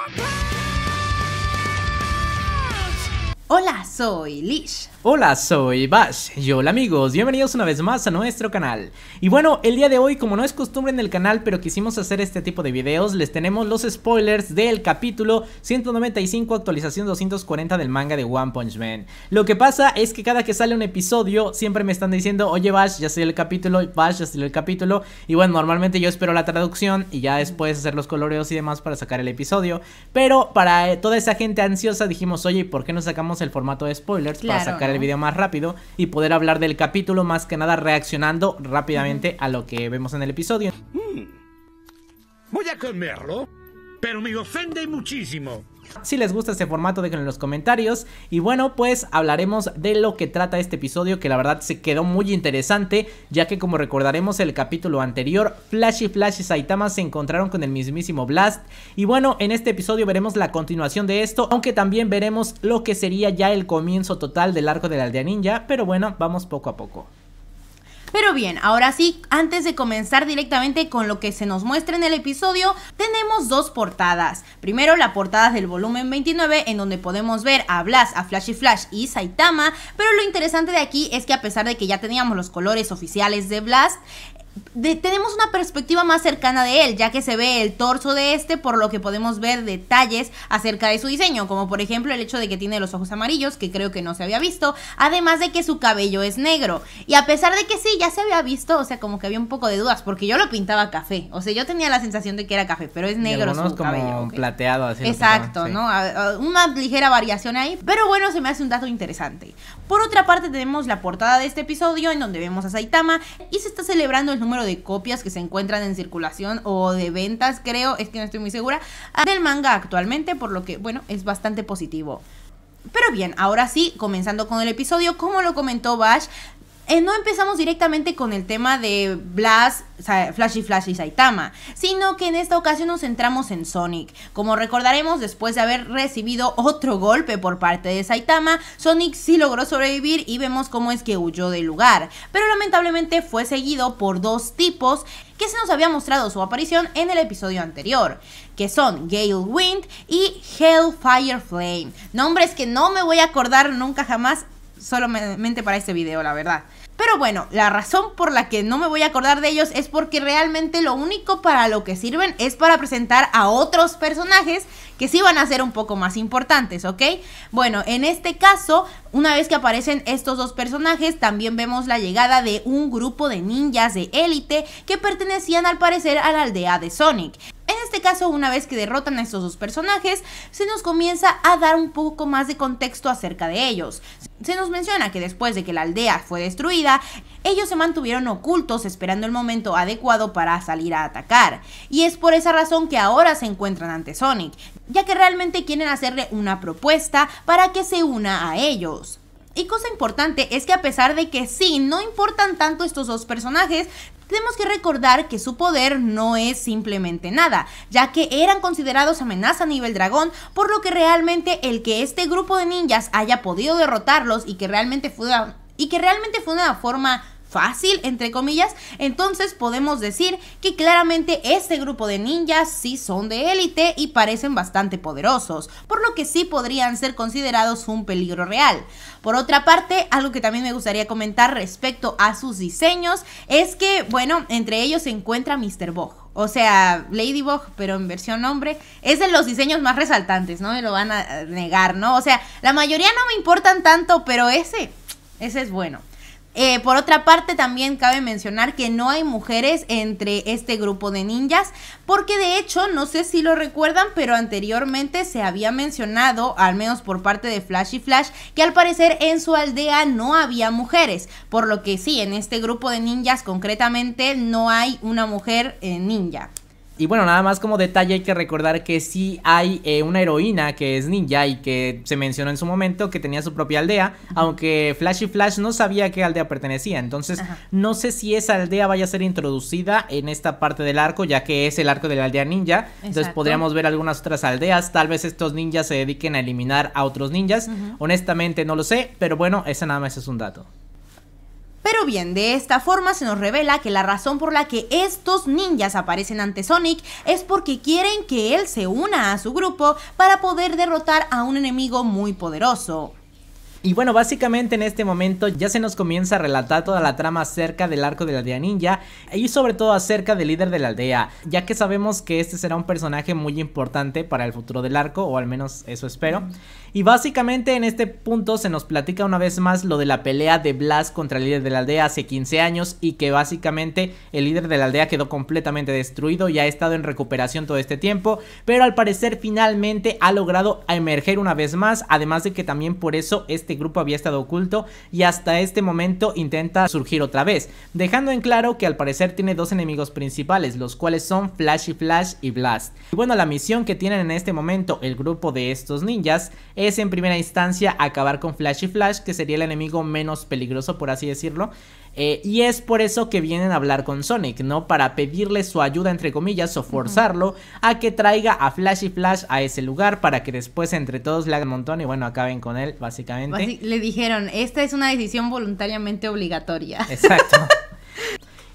for pain. Hola, soy Lish. Hola, soy Bash. Y hola amigos, bienvenidos una vez más a nuestro canal. Y bueno, el día de hoy, como no es costumbre en el canal, pero quisimos hacer este tipo de videos, les tenemos los spoilers del capítulo 195 actualización 240 del manga de One Punch Man. Lo que pasa es que cada que sale un episodio, siempre me están diciendo, oye Bash, ya salió el capítulo, Bash, ya salió el capítulo. Y bueno, normalmente yo espero la traducción y ya después hacer los coloreos y demás para sacar el episodio. Pero para toda esa gente ansiosa dijimos, oye, ¿por qué no sacamos el formato de spoilers para sacar el video más rápido y poder hablar del capítulo más que nada reaccionando rápidamente a lo que vemos en el episodio. Hmm. Voy a comerlo, pero me ofende muchísimo. Si les gusta este formato déjenlo en los comentarios y bueno pues hablaremos de lo que trata este episodio que la verdad se quedó muy interesante ya que como recordaremos el capítulo anterior Flashy y Flash y Saitama se encontraron con el mismísimo Blast y bueno en este episodio veremos la continuación de esto aunque también veremos lo que sería ya el comienzo total del arco de la aldea ninja pero bueno vamos poco a poco. Pero bien, ahora sí, antes de comenzar directamente con lo que se nos muestra en el episodio, tenemos dos portadas. Primero, la portada del volumen 29, en donde podemos ver a Blast, a Flashy Flash y Saitama, pero lo interesante de aquí es que a pesar de que ya teníamos los colores oficiales de Blast, tenemos una perspectiva más cercana de él, ya que se ve el torso de este, por lo que podemos ver detalles acerca de su diseño, como por ejemplo el hecho de que tiene los ojos amarillos, que creo que no se había visto, además de que su cabello es negro. Y a pesar de que sí, ya se había visto, o sea, como que había un poco de dudas, porque yo lo pintaba café, o sea, yo tenía la sensación de que era café, pero es negro. su cabello, plateado así. Exacto, ¿no? una ligera variación ahí, pero bueno, se me hace un dato interesante. Por otra parte, tenemos la portada de este episodio en donde vemos a Saitama y se está celebrando el número de copias que se encuentran en circulación o de ventas, creo, es que no estoy muy segura, del manga actualmente, por lo que, bueno, es bastante positivo. Pero bien, ahora sí, comenzando con el episodio, como lo comentó Bash, eh, no empezamos directamente con el tema de Blast, Flashy Flash y Saitama, sino que en esta ocasión nos centramos en Sonic. Como recordaremos, después de haber recibido otro golpe por parte de Saitama, Sonic sí logró sobrevivir y vemos cómo es que huyó del lugar. Pero lamentablemente fue seguido por dos tipos que se nos había mostrado su aparición en el episodio anterior, que son Gale Wind y Hellfire Flame, nombres que no me voy a acordar nunca jamás solamente para este video, la verdad. Pero bueno, la razón por la que no me voy a acordar de ellos es porque realmente lo único para lo que sirven es para presentar a otros personajes que sí van a ser un poco más importantes, ¿ok? Bueno, en este caso, una vez que aparecen estos dos personajes, también vemos la llegada de un grupo de ninjas de élite que pertenecían al parecer a la aldea de Sonic este caso, una vez que derrotan a estos dos personajes, se nos comienza a dar un poco más de contexto acerca de ellos. Se nos menciona que después de que la aldea fue destruida, ellos se mantuvieron ocultos esperando el momento adecuado para salir a atacar. Y es por esa razón que ahora se encuentran ante Sonic, ya que realmente quieren hacerle una propuesta para que se una a ellos. Y cosa importante es que a pesar de que sí, no importan tanto estos dos personajes, tenemos que recordar que su poder no es simplemente nada, ya que eran considerados amenaza a nivel dragón, por lo que realmente el que este grupo de ninjas haya podido derrotarlos y que realmente fue una, y que realmente fue una forma fácil, entre comillas, entonces podemos decir que claramente este grupo de ninjas sí son de élite y parecen bastante poderosos, por lo que sí podrían ser considerados un peligro real. Por otra parte, algo que también me gustaría comentar respecto a sus diseños es que, bueno, entre ellos se encuentra Mr. Bog. O sea, Lady Ladybug, pero en versión hombre, es de los diseños más resaltantes, ¿no? Me lo van a negar, ¿no? O sea, la mayoría no me importan tanto, pero ese, ese es bueno. Eh, por otra parte, también cabe mencionar que no hay mujeres entre este grupo de ninjas, porque de hecho, no sé si lo recuerdan, pero anteriormente se había mencionado, al menos por parte de Flash y Flash, que al parecer en su aldea no había mujeres, por lo que sí, en este grupo de ninjas concretamente no hay una mujer eh, ninja. Y bueno, nada más como detalle hay que recordar que sí hay eh, una heroína que es ninja y que se mencionó en su momento que tenía su propia aldea, aunque Flash y Flash no sabía a qué aldea pertenecía. Entonces, no sé si esa aldea vaya a ser introducida en esta parte del arco, ya que es el arco de la aldea ninja. Entonces, podríamos ver algunas otras aldeas. Tal vez estos ninjas se dediquen a eliminar a otros ninjas. Honestamente, no lo sé, pero bueno, ese nada más es un dato. Pero bien, de esta forma se nos revela que la razón por la que estos ninjas aparecen ante Sonic es porque quieren que él se una a su grupo para poder derrotar a un enemigo muy poderoso. Y bueno, básicamente en este momento ya se nos comienza a relatar toda la trama acerca del arco de la aldea ninja y sobre todo acerca del líder de la aldea, ya que sabemos que este será un personaje muy importante para el futuro del arco, o al menos eso espero. Y básicamente en este punto se nos platica una vez más lo de la pelea de Blast contra el líder de la aldea hace 15 años y que básicamente el líder de la aldea quedó completamente destruido y ha estado en recuperación todo este tiempo, pero al parecer finalmente ha logrado emerger una vez más, además de que también por eso este este grupo había estado oculto y hasta este momento intenta surgir otra vez, dejando en claro que al parecer tiene dos enemigos principales, los cuales son Flash y Flash y Blast. Y bueno, la misión que tienen en este momento el grupo de estos ninjas es en primera instancia acabar con Flash y Flash, que sería el enemigo menos peligroso por así decirlo, eh, y es por eso que vienen a hablar con Sonic, ¿no? Para pedirle su ayuda, entre comillas, o forzarlo a que traiga a Flash y Flash a ese lugar para que después entre todos le hagan un montón y bueno, acaben con él, básicamente. Le dijeron, esta es una decisión voluntariamente obligatoria. Exacto.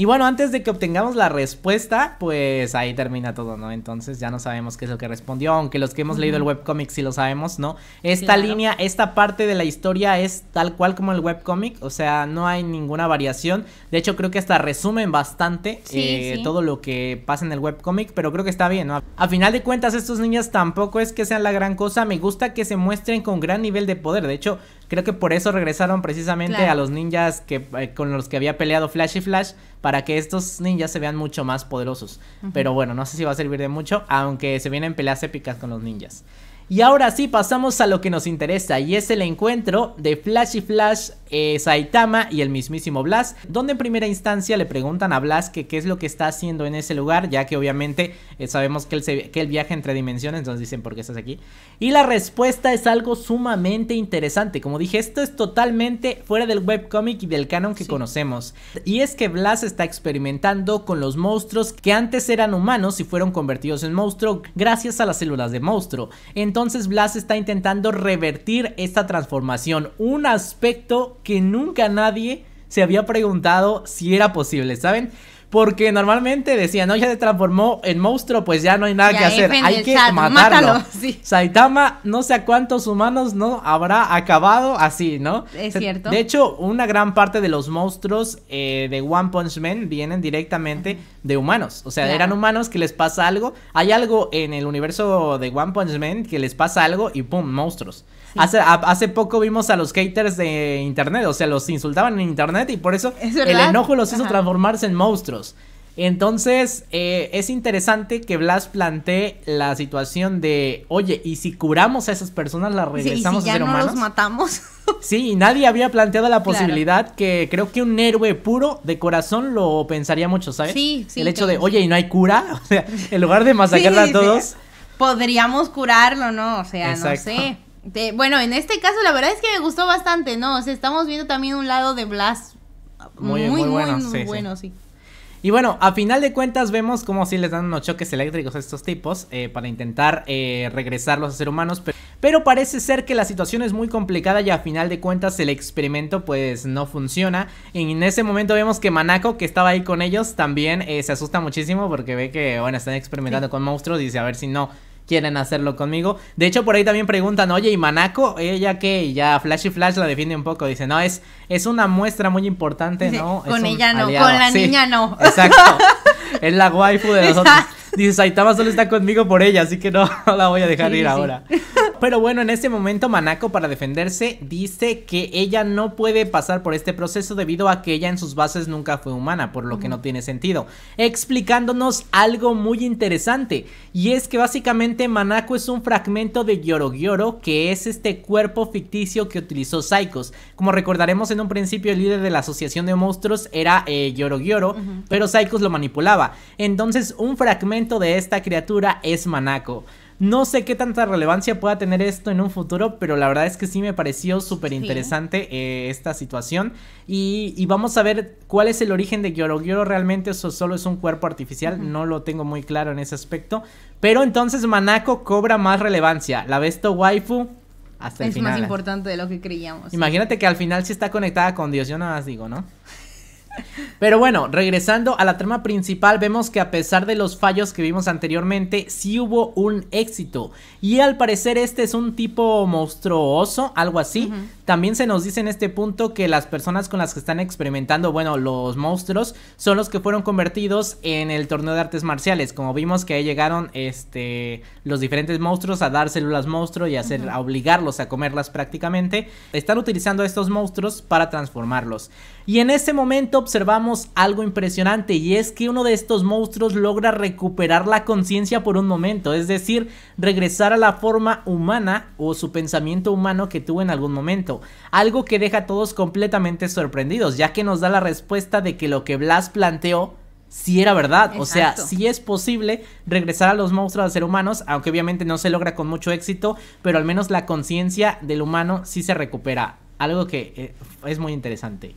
Y bueno, antes de que obtengamos la respuesta, pues ahí termina todo, ¿no? Entonces ya no sabemos qué es lo que respondió, aunque los que hemos leído el webcomic sí lo sabemos, ¿no? Esta línea, esta parte de la historia es tal cual como el webcomic, o sea, no hay ninguna variación. De hecho, creo que hasta resumen bastante eh, todo lo que pasa en el webcomic, pero creo que está bien, ¿no? A final de cuentas, estos niños tampoco es que sean la gran cosa, me gusta que se muestren con gran nivel de poder. De hecho, Creo que por eso regresaron precisamente a los ninjas que eh, con los que había peleado Flash y Flash para que estos ninjas se vean mucho más poderosos. Pero bueno, no sé si va a servir de mucho, aunque se vienen peleas épicas con los ninjas. Y ahora sí pasamos a lo que nos interesa y es el encuentro de Flash y Flash eh, Saitama y el mismísimo Blas, donde en primera instancia le preguntan a Blas que qué es lo que está haciendo en ese lugar, ya que obviamente eh, sabemos que él, que viaja entre dimensiones, entonces dicen ¿por qué estás aquí? Y la respuesta es algo sumamente interesante, como dije, esto es totalmente fuera del webcomic y del canon que conocemos, y es que Blas está experimentando con los monstruos que antes eran humanos y fueron convertidos en monstruo gracias a las células de monstruo, entonces Blas está intentando revertir esta transformación, un aspecto que nunca nadie se había preguntado si era posible, ¿saben? Porque normalmente decían, no, ya se transformó en monstruo, pues ya no hay nada que hacer, hay que matarlo. Saitama, no sé a cuántos humanos no habrá acabado así, ¿no? Es cierto. De hecho, una gran parte de los monstruos eh, de One Punch Man vienen directamente de humanos. O sea, eran humanos que les pasa algo. Hay algo en el universo de One Punch Man que les pasa algo y pum, monstruos. Hace, poco vimos a los haters de internet, o sea, los insultaban en internet y por eso el enojo los hizo transformarse en monstruos. Entonces, eh, es interesante que Blas plantee la situación de, oye, ¿y si curamos a esas personas, las regresamos sí, ¿y si ya no Los matamos. sí, y nadie había planteado la posibilidad que creo que un héroe puro de corazón lo pensaría mucho, ¿sabes? Sí, sí. El hecho de, oye, ¿y no hay cura? O sea, en lugar de masacrar a todos. Podríamos curarlo, ¿no? O sea, no sé bueno, en este caso la verdad es que me gustó bastante, ¿no? O sea, estamos viendo también un lado de Blas muy, muy, bueno, sí, bueno Y bueno, a final de cuentas vemos cómo si les dan unos choques eléctricos a estos tipos eh, para intentar eh, regresarlos a ser humanos. Pero, parece ser que la situación es muy complicada y a final de cuentas el experimento pues no funciona. Y en ese momento vemos que Manaco que estaba ahí con ellos, también eh, se asusta muchísimo porque ve que, bueno, están experimentando con monstruos y dice a ver si no quieren hacerlo conmigo. De hecho, por ahí también preguntan, oye, ¿y Manaco? Ella qué, y ya y Flash la defiende un poco. Dice, no, es, es una muestra muy importante, ¿no? Con ella no, con la niña no. Exacto. es la waifu de nosotros. Dice, Saitama solo está conmigo por ella, así que no, la voy a dejar ir ahora. Pero bueno, en este momento Manako para defenderse dice que ella no puede pasar por este proceso debido a que ella en sus bases nunca fue humana, por lo que no tiene sentido. Explicándonos algo muy interesante, y es que básicamente Manako es un fragmento de Gyoro Gyoro, que es este cuerpo ficticio que utilizó Psychos. Como recordaremos en un principio, el líder de la Asociación de Monstruos era eh, Gyoro pero Psychos lo manipulaba. Entonces, un fragmento de esta criatura es Manako. No sé qué tanta relevancia pueda tener esto en un futuro, pero la verdad es que sí me pareció súper interesante eh, esta situación. Y, vamos a ver cuál es el origen de Gyoro. Gyoro realmente eso solo es un cuerpo artificial, no lo tengo muy claro en ese aspecto. Pero entonces Manako cobra más relevancia. La besto waifu hasta el final. Es más importante de lo que creíamos. Imagínate que al final sí está conectada con Dios, yo nada más digo, ¿no? Pero bueno, regresando a la trama principal, vemos que a pesar de los fallos que vimos anteriormente, sí hubo un éxito. Y al parecer este es un tipo monstruoso, algo así. También se nos dice en este punto que las personas con las que están experimentando, bueno, los monstruos, son los que fueron convertidos en el torneo de artes marciales. Como vimos que ahí llegaron este, los diferentes monstruos a dar células monstruo y hacer, obligarlos a comerlas prácticamente. Están utilizando a estos monstruos para transformarlos. Y en este momento observamos algo impresionante y es que uno de estos monstruos logra recuperar la conciencia por un momento, es decir, regresar a la forma humana o su pensamiento humano que tuvo en algún momento, algo que deja a todos completamente sorprendidos, ya que nos da la respuesta de que lo que Blas planteó si sí era verdad. O sea, si sí es posible regresar a los monstruos a ser humanos, aunque obviamente no se logra con mucho éxito, pero al menos la conciencia del humano sí se recupera. Algo que eh, es muy interesante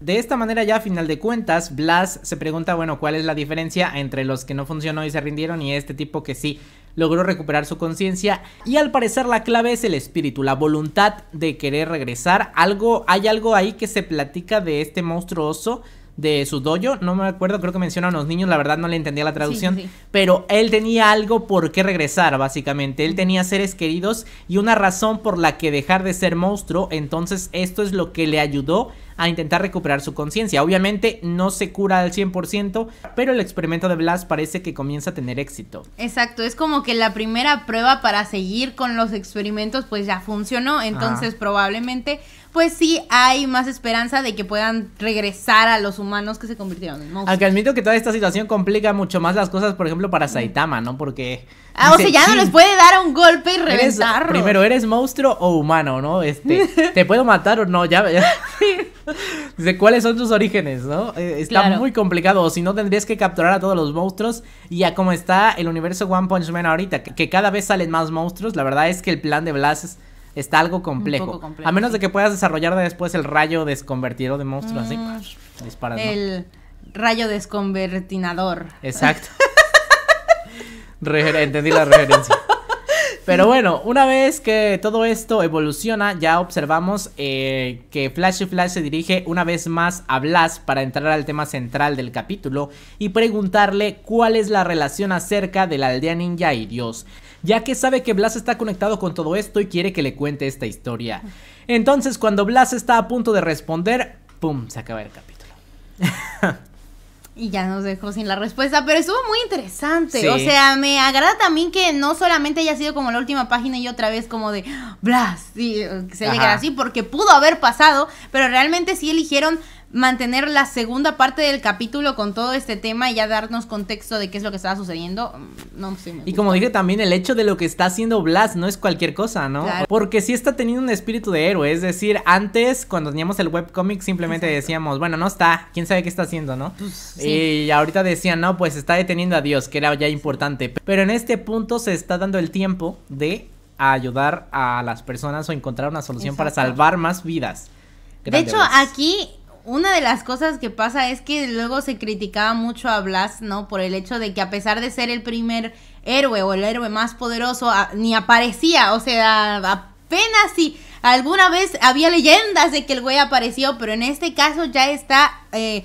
de esta manera ya a final de cuentas, Blas se pregunta, bueno, ¿cuál es la diferencia entre los que no funcionó y se rindieron y este tipo que sí logró recuperar su conciencia? Y al parecer la clave es el espíritu, la voluntad de querer regresar. Algo, hay algo ahí que se platica de este monstruoso de su dojo, no me acuerdo, creo que mencionan a niños, la verdad no le entendía la traducción, pero él tenía algo por qué regresar, básicamente, él tenía seres queridos y una razón por la que dejar de ser monstruo, entonces esto es lo que le ayudó a intentar recuperar su conciencia. Obviamente no se cura al 100%, pero el experimento de Blas parece que comienza a tener éxito. Exacto, es como que la primera prueba para seguir con los experimentos pues ya funcionó, entonces probablemente pues sí hay más esperanza de que puedan regresar a los humanos que se convirtieron en monstruos. Aunque admito que toda esta situación complica mucho más las cosas, por ejemplo, para Saitama, ¿no? Porque... Ah, o sea, ya no les puede dar un golpe y regresar primero, ¿eres monstruo o humano, no? Este, ¿te puedo matar o no? Ya... ya. De ¿cuáles son tus orígenes, no? Eh, está muy complicado, o si no tendrías que capturar a todos los monstruos y a cómo está el universo One Punch Man ahorita, que, cada vez salen más monstruos, la verdad es que el plan de Blast está algo complejo. A menos de que puedas desarrollar después el rayo desconvertido de monstruos, así, mm, El rayo desconvertinador. Exacto. Entendí la referencia. Pero bueno, una vez que todo esto evoluciona, ya observamos eh, que Flash y Flash se dirige una vez más a Blas para entrar al tema central del capítulo y preguntarle cuál es la relación acerca de la aldea ninja y Dios, ya que sabe que Blas está conectado con todo esto y quiere que le cuente esta historia. Entonces, cuando Blas está a punto de responder, ¡pum! se acaba el capítulo. Y ya nos dejó sin la respuesta, pero estuvo muy interesante. O sea, me agrada también que no solamente haya sido como la última página y otra vez como de Blas, y eh, se llegara así, porque pudo haber pasado, pero realmente sí eligieron mantener la segunda parte del capítulo con todo este tema y ya darnos contexto de qué es lo que estaba sucediendo, mm, no sé. y como dije también, el hecho de lo que está haciendo Blas no es cualquier cosa, ¿no? Porque sí está teniendo un espíritu de héroe, es decir, antes cuando teníamos el webcomic simplemente decíamos, bueno, no está, quién sabe qué está haciendo, ¿no? Pues, y ahorita decían, no, pues está deteniendo a Dios, que era ya importante. Pero en este punto se está dando el tiempo de ayudar a las personas o encontrar una solución para salvar más vidas. de hecho, aquí una de las cosas que pasa es que luego se criticaba mucho a Blas, ¿no? Por el hecho de que a pesar de ser el primer héroe o el héroe más poderoso, ni aparecía, o sea, apenas si alguna vez había leyendas de que el güey apareció, pero en este caso ya está eh,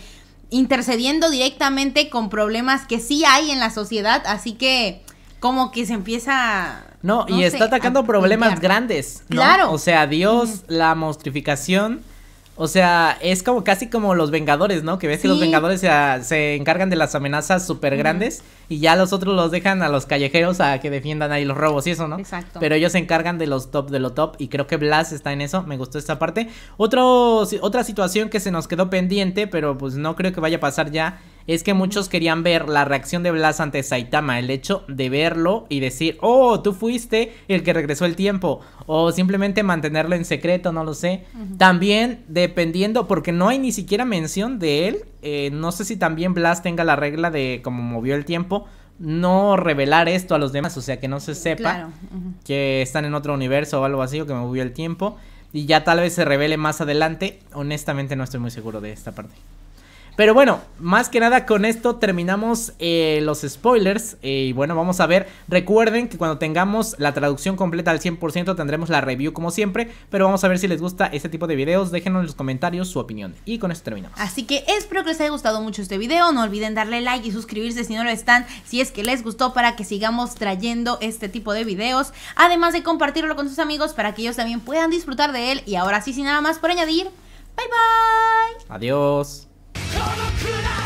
intercediendo directamente con problemas que sí hay en la sociedad, así que como que se empieza... No, y está atacando problemas grandes. Claro. O sea, Dios, la monstrificación o sea, es como casi como los Vengadores, ¿no? Que ves que los Vengadores ah, se, encargan de las amenazas súper grandes y ya los otros los dejan a los callejeros a que defiendan ahí los robos y eso, ¿no? Exacto. Pero ellos se encargan de los top de lo top y creo que Blas está en eso. Me gustó esta parte. otra situación que se nos quedó pendiente, pero pues no creo que vaya a pasar ya es que muchos querían ver la reacción de Blas ante Saitama, el hecho de verlo y decir, oh, tú fuiste el que regresó el tiempo, o simplemente mantenerlo en secreto, no lo sé. También dependiendo, porque no hay ni siquiera mención de él, eh, no sé si también Blas tenga la regla de como movió el tiempo, no revelar esto a los demás, o sea, que no se sepa que están en otro universo o algo así, o que movió el tiempo. Y ya tal vez se revele más adelante. Honestamente no estoy muy seguro de esta parte. Pero bueno, más que nada con esto terminamos eh, los spoilers. Eh, y bueno, vamos a ver. Recuerden que cuando tengamos la traducción completa al 100% tendremos la review como siempre. Pero vamos a ver si les gusta este tipo de videos. Déjenos en los comentarios su opinión. Y con esto terminamos. Así que espero que les haya gustado mucho este video. No olviden darle like y suscribirse si no lo están. Si es que les gustó para que sigamos trayendo este tipo de videos. Además de compartirlo con sus amigos para que ellos también puedan disfrutar de él. Y ahora sí, sin nada más por añadir. Bye bye. Adiós. のい